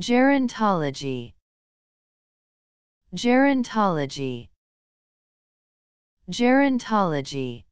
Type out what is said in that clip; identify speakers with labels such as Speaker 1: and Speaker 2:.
Speaker 1: Gerontology Gerontology Gerontology